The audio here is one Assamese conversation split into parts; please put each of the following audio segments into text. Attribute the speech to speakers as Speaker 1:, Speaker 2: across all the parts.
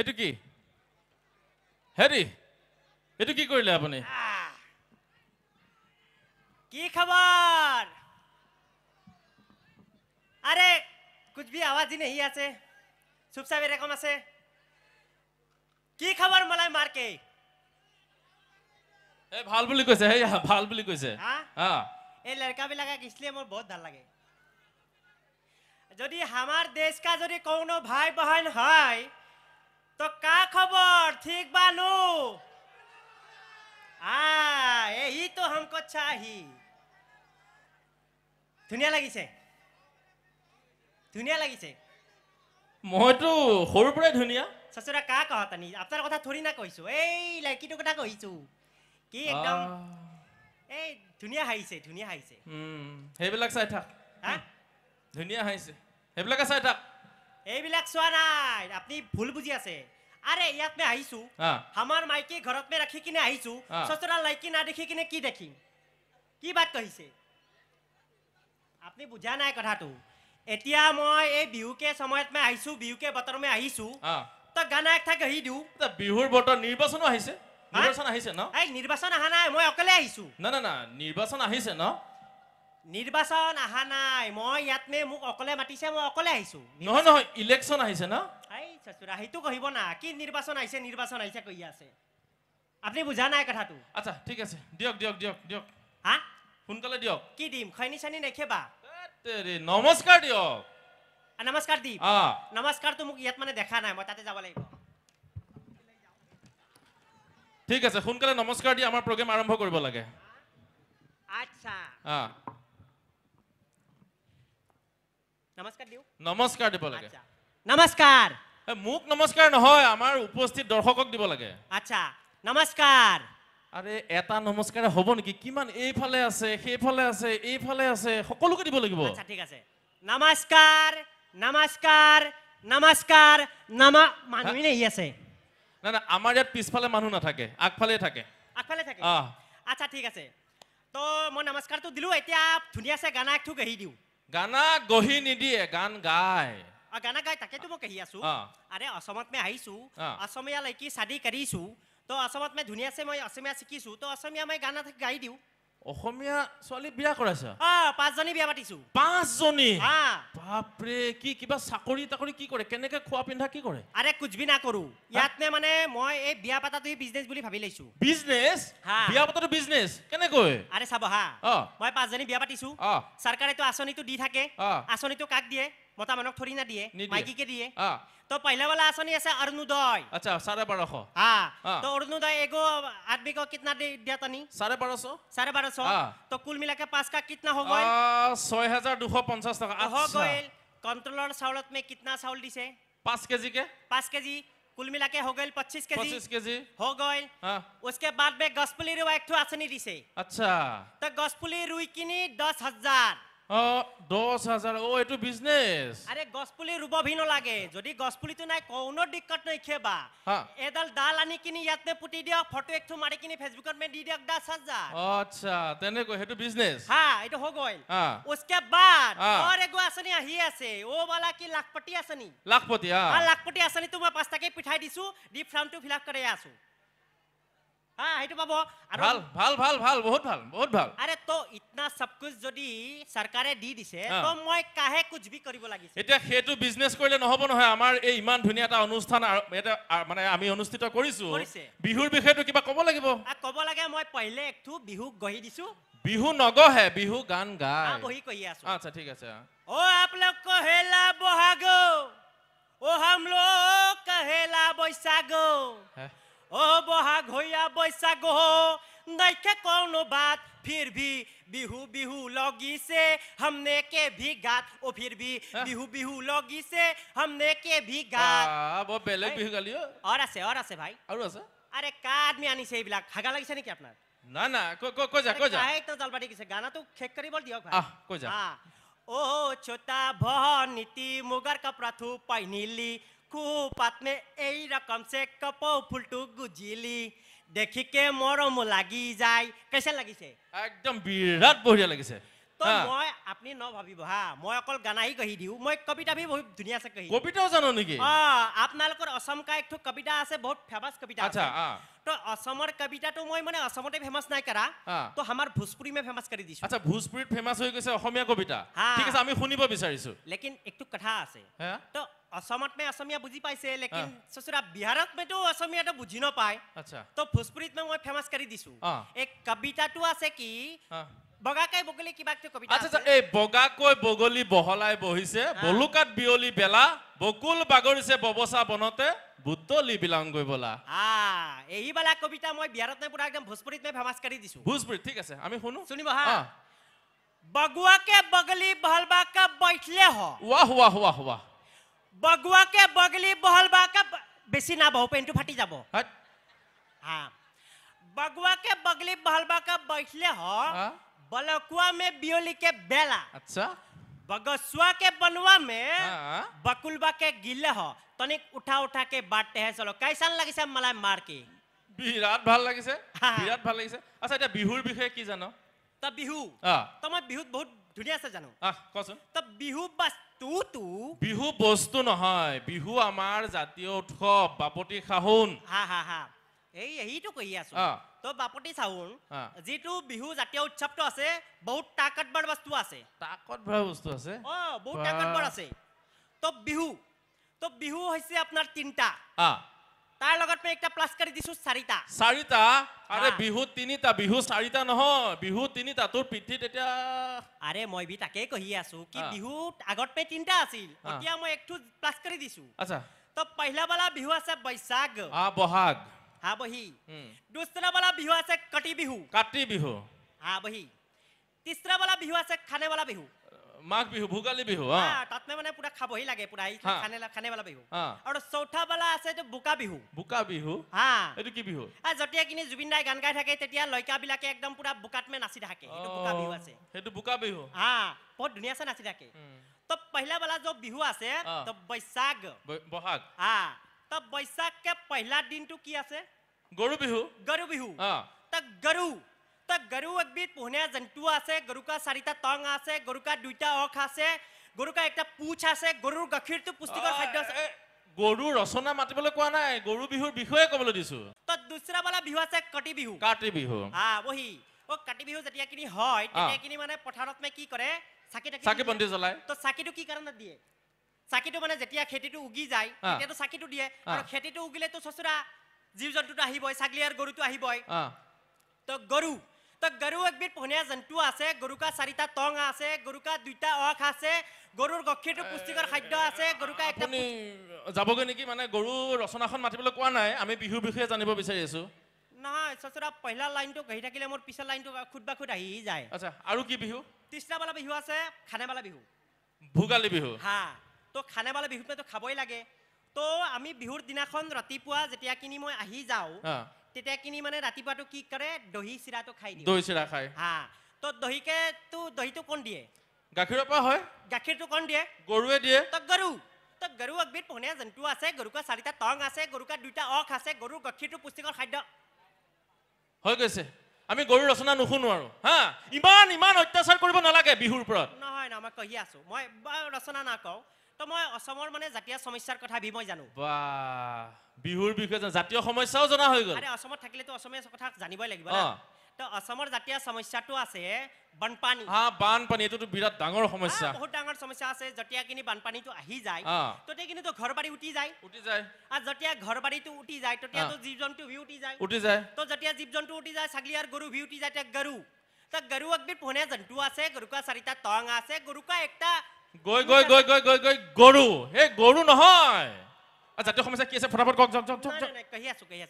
Speaker 1: এটু কি হেরি এটু কি কৰিলে আপনি
Speaker 2: কি খবর আরে কুছ ভি আৱাজ ही নাহি আছে চুপ চাপ এরকম আছে কি খবর মলাই মাৰ্কে এ ভাল বলি কইছে হে
Speaker 1: ভাল বলি বুলি কৈছে হা
Speaker 2: এই লড়কাবিলাকক इसलिए মোর বহুত ভাল লাগে যদি হামার দেশ কা যদি কোনো ভাই বহন হয় তো কা খবর ঠিক বালু আ এই তো হামক চাহি ধুনিয়া লাগিছে ধুনিয়া লাগিছে মইতো সৰু পৰে ধুনিয়া সসুরা কা কহ তানি আপনার কথা থরি না কইছো এই লাইকিটো কথা কইছো কি একদম এই ধুনিয়া হাইছে ধুনিয়া হাইছে
Speaker 1: হুম হেবিলাক সাই থাক হ্যাঁ ধুনিয়া হাইছে হেবিলাক সাই থাক
Speaker 2: এইবিলাক চোৱা নাই আপুনি ভুল বুজি আছে আৰে ইয়াত মই আহিছো আমাৰ মাইকী ঘৰত মই ৰাখি কিনে আহিছো চচৰা লাইকি না দেখি কিনে কি দেখিম কি বাট কহিছে আপুনি বুজা নাই কথাটো এতিয়া মই এই বিহুকে সময়ত মই আহিছো বিহুকে বতৰ মই আহিছো তই গানা
Speaker 1: এক থাকি আহি দিওঁ বিহুৰ বতৰ নিৰ্বাচনো আহিছে নিৰ্বাচন আহিছে ন নিৰ্বাচন অহা নাই মই অকলে আহিছো না না নিৰ্বাচন আহিছে ন নির্বাচন আহা নাই মই
Speaker 2: ইয়াতনে মোক অকলে মাতিছে মই অকলে আহিছো
Speaker 1: নহয় নহয় ইলেকশ্যন আহিছে না
Speaker 2: আই চাচুরা হেইটো কহিব না কি নির্বাচন আহিছে নির্বাচন আহিছে কই আছে আপনি বুঝা নাই কথাটো আচ্ছা ঠিক আছে দিয়ক দিয়ক দিয়ক দিয়ক হা ফোনকালে দিয়ক কি দিম খাইনি চানি নেখেবা তেরে
Speaker 1: নমস্কার দিয়ক
Speaker 2: নমস্কার দিম আ নমস্কার তো মোক ইয়াত মানে দেখা নাই মই তাতে যাব লাগিব
Speaker 1: ঠিক আছে ফোনকালে নমস্কার দি আমাৰ প্ৰগ্ৰাম আৰম্ভ কৰিব লাগে আচ্ছা আ নমস্কার দিব লাগে নমস্কার মোক নমস্কার নহয় আমার উপস্থিত দর্শকক দিব লাগে আচ্ছা নমস্কার আরে এটা নমস্কার হব নাকি কিমান এইফালে আছে সেইফালে আছে এইফালে আছে সকলকে দিব লাগিব আচ্ছা
Speaker 2: ঠিক আছে নমস্কার নমস্কার নমস্কার নামা মানুহ নেই
Speaker 1: আছে না না আমার ইয়াত পিছফালে মানুহ না থাকে আগফালে থাকে
Speaker 2: আগফালে থাকে আচ্ছা ঠিক আছে তো মই নমস্কারটো দিলোঁ এতিয়া ধুনীয়াছে গানা একঠুক আহি দিওঁ
Speaker 1: গানা গঢ়ি নিদিয়ে গান গায়
Speaker 2: গানা গাই তাকেতো মই কহি আছো আৰে অসমত মই আহিছো অসমীয়া লৈকে চাদি কৰিছো তো অসমত মই ধুনীয়াছে মই অসমীয়া শিকিছো তো অসমীয়া মই গানা
Speaker 1: গাই দিওঁ অসমীয়া ছোৱালী বিয়া কৰাইছা পাঁচজনী বিয়া পাতিছো পাঁচজনী বাপৰে কি কিবা চাকৰি তাকৰি কি কৰে কেনেকে খোৱা পিন্ধা কি কৰে আৰে কুচবি না কৰো
Speaker 2: ইয়াত নে মানে মই এই বিয়া পাতাটো বিজনেছ বুলি ভাবি লৈছো বিজনেছ
Speaker 1: বিয়া পাতাটো বিজনেছ কেনেকৈ
Speaker 2: আৰে চাব হা মই পাঁচজনী বিয়া পাতিছো চৰকাৰেতো আঁচনিটো দি থাকে আঁচনিটো কাক দিয়ে মতা মানুহক থৰি নিদিয়ে মাইকীকে দিয়ে তো পহিলা বেলা আঁচনি আছে অৰুণোদয়
Speaker 1: আচ্ছা চাৰে বাৰশ তো
Speaker 2: অৰুণোদয় এগো আদমী কিতনা দিয়া তানি চাৰে বাৰশ চাৰে বাৰশ তো কুল মিলাকে পাঁচ কা কিতনা হ'ব
Speaker 1: ছয় হাজাৰ দুশ পঞ্চাছ টকা হ'ব
Speaker 2: কণ্ট্ৰলৰ চাউলত মে কিতনা চাউল দিছে পাঁচ কেজিকে পাঁচ কেজি কুল মিলাকে হৈ গ'ল পঁচিছ কেজি পঁচিছ কেজি হৈ গ'ল উচকে বাদ মে গছপুলি ৰুৱা একটো আঁচনি দিছে আচ্ছা তো গছপুলি ৰুই কিনি দহ হাজাৰ
Speaker 1: লাখপতি আঁচনি
Speaker 2: তোমাৰ পাঁচটাকে পিঠাই দিছো দি ফ্ৰাম টো ফিল আপ কৰি আছো বিহু
Speaker 1: নগহে বিহু গান গাছ
Speaker 2: অ বহাগ হৈয়া বৈশাগ নাইকে কওঁ বাদ ফিৰ ভি বিহু বিহু লগিছে হামনে কে ভি গাত অ ফিৰ ভি বিহু বিহু লগিছে হামনে কে ভি গাত বৰ বেলেগ বিহু গালি অৰ আছে অৰ আছে ভাই আৰু আছে আৰে কা আদমি আনিছে এইবিলাক হাগা লাগিছে নেকি আপোনাৰ
Speaker 1: না না কৈ কৈ কৈ যা কৈ যা
Speaker 2: এইটো জালবাটি কিছে গানাটো খেক কৰিব দিয়ক ভাই কৈ যা অ ছোটা ভনীতি মুগাৰ কাপোৰাথু পাইনিলি খুব পাতনে এই রকমছে কপৌ ফুলটো গুজিলি দেখিকে মরম লাগি যাই কেছে লাগিছে
Speaker 1: একদম বিরাট বঢ়িয়া লাগিছে তো মই
Speaker 2: আপনি ন ভাবিব হা মই অকল গানাহি কহি দিউ মই কবিতা ভি বহুত ধুনিয়া আছে কহি কবিতা জানো নেকি আ আপনালকর অসম কাইকটো কবিতা আছে বহুত ফেমাস কবিতা আছে আচ্ছা তো অসমর কবিতা তো মই মানে অসমতে ফেমাস নাই করা তো আমার ভোজপুরি মে ফেমাস করে দিছো আচ্ছা
Speaker 1: ভোজপুরি ফেমাস হই গেছে অসমিয়া কবিতা ঠিক আছে আমি শুনিব বিচাৰিছো
Speaker 2: লেকিন একটু কথা আছে তো অসমত মানে অসমীয়া বুজি পাইছে লেকিন সচুৰা বিহাৰত মেতো অসমীয়াটো বুজি নাপায় আচ্ছা তো ভোজপুৰীত মই ফেমাছ কৰি দিছো এক কবিতাটো আছে কি বগাকৈ বগলী কিবা কিবা কবিতা আচ্ছা আচ্ছা
Speaker 1: এই বগাকৈ বগলী বহলাই বহিছে বলুকাত বিয়লি বেলা বকুল বাগৰিছে ববসা বনতে বুতলি বিলাংগৈ বলা
Speaker 2: আ এই বালা কবিতা মই বিহাৰত নে পুৰা একদম ভোজপুৰীত মই ফেমাছ কৰি দিছো ভোজপুৰী ঠিক আছে আমি শুনো শুনিব হা বগুৱাকে বগলি বহলবাক বৈঠলে হ ৱাহ ৱাহ ৱাহ ৱাহ বগুৱাকে বগলি বহলবাকে বেছি নাবাহো পেইনটো ফাটি যাব হা बगुआ बगली बहलबा बैठले हो हाँ। बलकुआ में बियोली के बेला अच्छा बगसुआ के बनवा में हाँ। बकुलबा के गिले हो तनिक उठा उठा के बाटे है चलो कैसन लगी से मलाई मार हाँ। अच्छा, की বিরাট ভাল লাগিছে বিরাট ভাল লাগিছে আচ্ছা এটা বিহুৰ বিষয়ে কি জানো তা বিহু তো মই বিহুত বহুত ধুনীয়াছা জানো আহ কচোন বিহু বস্তুটো
Speaker 1: বিহু বস্তু নহয় বিহু আমাৰ জাতীয় উৎসৱ বাপতি খাহুন
Speaker 2: হা হা হা এই এইটো কৈ আছো তো বাপতি চাহুন যিটো বিহু জাতীয় উৎসৱটো আছে বহুত তাকত বাৰ বস্তু আছে তাকত বাৰ বস্তু আছে অ বহুত তাকত বাৰ আছে তো বিহু তো বিহু হৈছে আপোনাৰ তিনিটা আ তাৰ লগত মই এটা প্লাস কৰি দিছো সারিতা
Speaker 1: সারিতা আরে বিহু তিনিটা বিহু সারিতা নহ বিহু তিনিটা তোর পিঠি তেতিয়া আরে মই বি তাকে কহি আছো কি
Speaker 2: বিহু আগত পে তিনটা আছিল এতিয়া মই একটু প্লাস কৰি দিছো আচ্ছা তো পহিলা বালা বিহু আছে বৈশাগ
Speaker 1: আ বহাগ
Speaker 2: হা বহি দুসরা বালা বিহু আছে কাটি বিহু কাটি বিহু হা বহি তিসরা বালা বিহু আছে খানে বালা বিহু মাঘ বিহু ভোগালী বিহু তাতে মানে পুৰা খাবহি লাগে আৰু চৌঠা বালা আছে বোকা
Speaker 1: বিহু বোকা বিহু হা এইটো কি বিহু
Speaker 2: যেতিয়া কিনি জুবিন দাই গান গাই থাকে তেতিয়া লইকা বিলাকে একদম পুৰা বোকাত মে নাচি থাকে
Speaker 1: সেইটো বোকা বিহু
Speaker 2: হা বহুত ধুনীয়া আছে নাচি থাকে তো পহিলা বালা যো বিহু আছে তো বৈশাগ বহাগ হা তো বৈশাগ কে পহিলা দিনটো কি আছে গৰু বিহু গৰু বিহু হা তো গৰু গৰু একবিধ পোহনীয়া জন্তু আছে গৰুকা চাৰিটা টং আছে গৰুকা দুইটা অখ আছে গৰুকা এটা পুছ আছে গৰুৰ গাখীৰটো পুষ্টিকৰ খাদ্য আছে
Speaker 1: গৰু ৰচনা মাতিবলৈ কোৱা নাই গৰু বিহুৰ বিষয়ে কবলৈ দিছো
Speaker 2: তো দুসৰা বালা বিহু আছে কাটি বিহু
Speaker 1: কাটি বিহু আ
Speaker 2: বহি ও কাটি বিহু যেতিয়া কিনি হয় তেতিয়া কিনি মানে পঠাৰত মে কি কৰে চাকি থাকি চাকি বন্ধি জ্বলাই তো চাকিটো কি কাৰণে দিয়ে চাকিটো মানে যেতিয়া খেতিটো উগি যায় তেতিয়াতো চাকিটো দিয়ে আৰু খেতিটো উগিলে তো সসুৰা জীৱ জন্তুটো আহিবই ছাগলী আৰু গৰুটো আহিবই তো গৰু তো গৰু একবিধ পোহনীয়া জন্তু আছে গৰুকা চাৰিটা টং আছে গৰুকা দুইটা অখ আছে
Speaker 1: গৰুৰ গাখীৰটো পুষ্টিকৰ খাদ্য আছে গৰুকা এটা যাবগৈ নেকি মানে গৰু ৰচনাখন মাতিবলৈ কোৱা নাই আমি বিহুৰ বিষয়ে জানিব বিচাৰি আছো
Speaker 2: নহয় চচৰা পহিলা লাইনটো ঘঁহি থাকিলে মোৰ পিছৰ লাইনটো খুদ বা খুদ আহি যায় আচ্ছা আৰু কি বিহু তৃষ্ণাবালা বিহু আছে খানেবালা বিহু ভোগালী বিহু হা তো খানেবালা বিহুটোতো খাবই লাগে তো আমি বিহুৰ দিনাখন ৰাতিপুৱা যেতিয়া আহি যাওঁ তেতিয়া কিনি মানে ৰাতিপুৱাটো কি কৰে দহি চিৰাটো খাই দিয়ে দহি চিৰা খাই হা তো দহিকে তো দহিটো কোন দিয়ে গাখীৰৰ পৰা হয় গাখীৰটো কোন দিয়ে গৰুৱে দিয়ে তো গৰু তো গৰু একবিধ পোহনীয়া জন্তু আছে গৰুকা চাৰিটা টং আছে গৰুকা দুটা অখ আছে গৰুৰ গাখীৰটো পুষ্টিকৰ খাদ্য
Speaker 1: হৈ গৈছে আমি গৰু ৰচনা নুশুনো আৰু হা ইমান ইমান অত্যাচাৰ কৰিব নালাগে বিহুৰ ওপৰত
Speaker 2: নহয় ন মই কহি আছো মই ৰচনা নাকওঁ তো মই অসমৰ মানে জাতীয় সমস্যাৰ কথা বিময়
Speaker 1: জানো বা বিহুৰ বিষয়ে জাতীয় সমস্যাও জনা হৈ গ'ল আৰে
Speaker 2: অসমত থাকিলেতো অসমীয়া কথা জানিবই লাগিব তো অসমৰ জাতীয় সমস্যাটো আছে বানপানী হা
Speaker 1: বানপানী এইটোতো বিৰাট ডাঙৰ সমস্যা বহুত
Speaker 2: ডাঙৰ সমস্যা আছে যেতিয়া কিনি বানপানীটো আহি যায় তেতিয়া কিন্তু ঘৰ বাৰী উটি যায় উটি যায় আৰু যেতিয়া ঘৰ বাৰীটো উটি যায় তেতিয়াতো জীৱ জন্তু ভি উটি যায় উটি যায় তো যেতিয়া জীৱ জন্তু উটি যায় ছাগলী আৰু গৰু ভি উটি যায় তেতিয়া গৰু তাক গৰু একবিধ পোহনীয়া জন্তু আছে গৰুকা চাৰিটা টং আছে গৰুকা একটা
Speaker 1: গৈ গৈ গৈ গৈ গৈ গৈ গৰু সেই গৰু নহয় জাতীয় সমস্যা কি আছে ফটাফট কওক
Speaker 2: কহি আছো কহি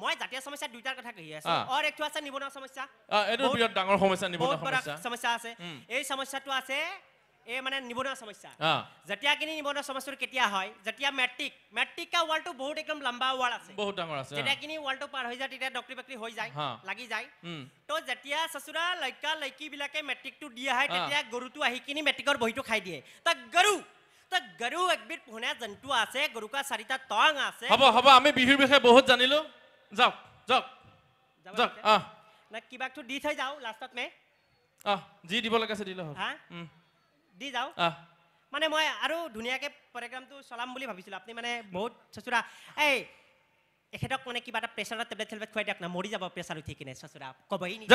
Speaker 2: মই জাতীয় সমস্যা দুইটাৰ কথা কহি এইটো
Speaker 1: ডাঙৰ সমস্যা নিবনুৱা সমস্যা আছে
Speaker 2: এই সমস্যাটো আছে এই মানে নিবনুৱা সমস্যা যেতিয়া কিনি নিবনুৱা সমস্যাটো কেতিয়া হয় যেতিয়া মেট্ৰিক মেট্ৰিকা ৱালটো বহুত একদম লম্বা ৱাল আছে বহুত
Speaker 1: ডাঙৰ আছে যেতিয়া কিনি
Speaker 2: ৱালটো পাৰ হৈ যায় তেতিয়া ডক্টৰী বাকৰি হৈ যায় লাগি যায় তো যেতিয়া চচুৰা লৈকা লৈকি বিলাকে মেট্ৰিকটো দি আহে তেতিয়া গৰুটো আহি কিনি মেট্ৰিকৰ বহীটো খাই দিয়ে তাক গৰু তাক গৰু একবিধ পোহনীয়া জন্তু আছে গৰুকা চাৰিটা টং আছে হ'ব হ'ব আমি
Speaker 1: বিহুৰ বিষয়ে বহুত জানিলো যাওক যাওক যাওক
Speaker 2: কিবা দি থৈ যাওঁ লাষ্টত মে
Speaker 1: অঁ যি দিব লাগে দিলে হ'ব হা
Speaker 2: দি যাওঁ মানে মই আৰু ধুনীয়াকে প্ৰগ্ৰামটো চলাম বুলি ভাবিছিলো আপুনি মানে বহুত চচুৰা এই এখেতক মানে কিবা এটা প্ৰেচাৰৰ টেবলেট চেবলেট খুৱাই দিয়ক না মৰি যাব প্ৰেচাৰ উঠি কিনে চচুৰা ক'বই নি